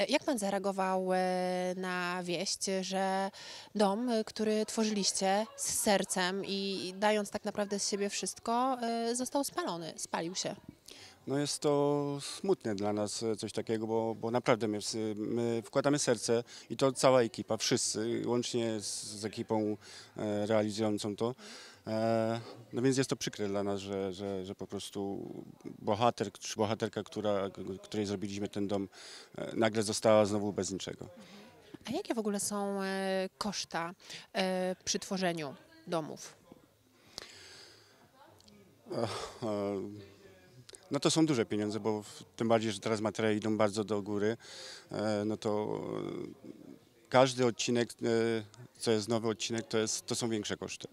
E, jak pan zareagował e, na wieść, że dom, e, który tworzyliście z sercem i dając tak naprawdę z siebie wszystko, został spalony, spalił się? No jest to smutne dla nas e, coś takiego, bo, bo naprawdę my, my, wkładamy serce i to cała ekipa, wszyscy, łącznie z, z ekipą e, realizującą to. E, no więc jest to przykre dla nas, że, że, że po prostu bohater czy bohaterka, która, której zrobiliśmy ten dom, nagle została znowu bez niczego. A jakie w ogóle są koszta przy tworzeniu domów? no to są duże pieniądze, bo tym bardziej, że teraz materiały idą bardzo do góry, e, no to e, każdy odcinek, e, co jest nowy odcinek, to, jest, to są większe koszty.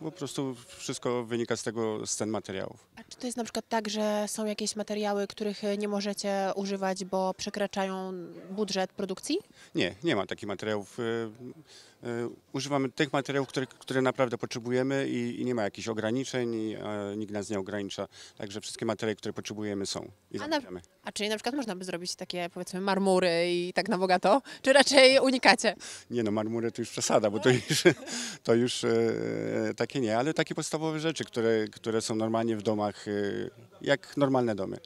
Po prostu wszystko wynika z tego, z cen materiałów. Czy to jest na przykład tak, że są jakieś materiały, których nie możecie używać, bo przekraczają budżet produkcji? Nie, nie ma takich materiałów. Y, y, używamy tych materiałów, które, które naprawdę potrzebujemy i, i, nie ma jakichś ograniczeń, i, nikt nas nie ogranicza. Także wszystkie materiały, które potrzebujemy są i zamawiamy. A czyli na przykład można by zrobić takie, powiedzmy, marmury i tak na bogato? Czy raczej unikacie? Nie no, marmury to już przesada, bo to już, to już e, takie nie, ale takie podstawowe rzeczy, które, które są normalnie w domach, e, jak normalne domy.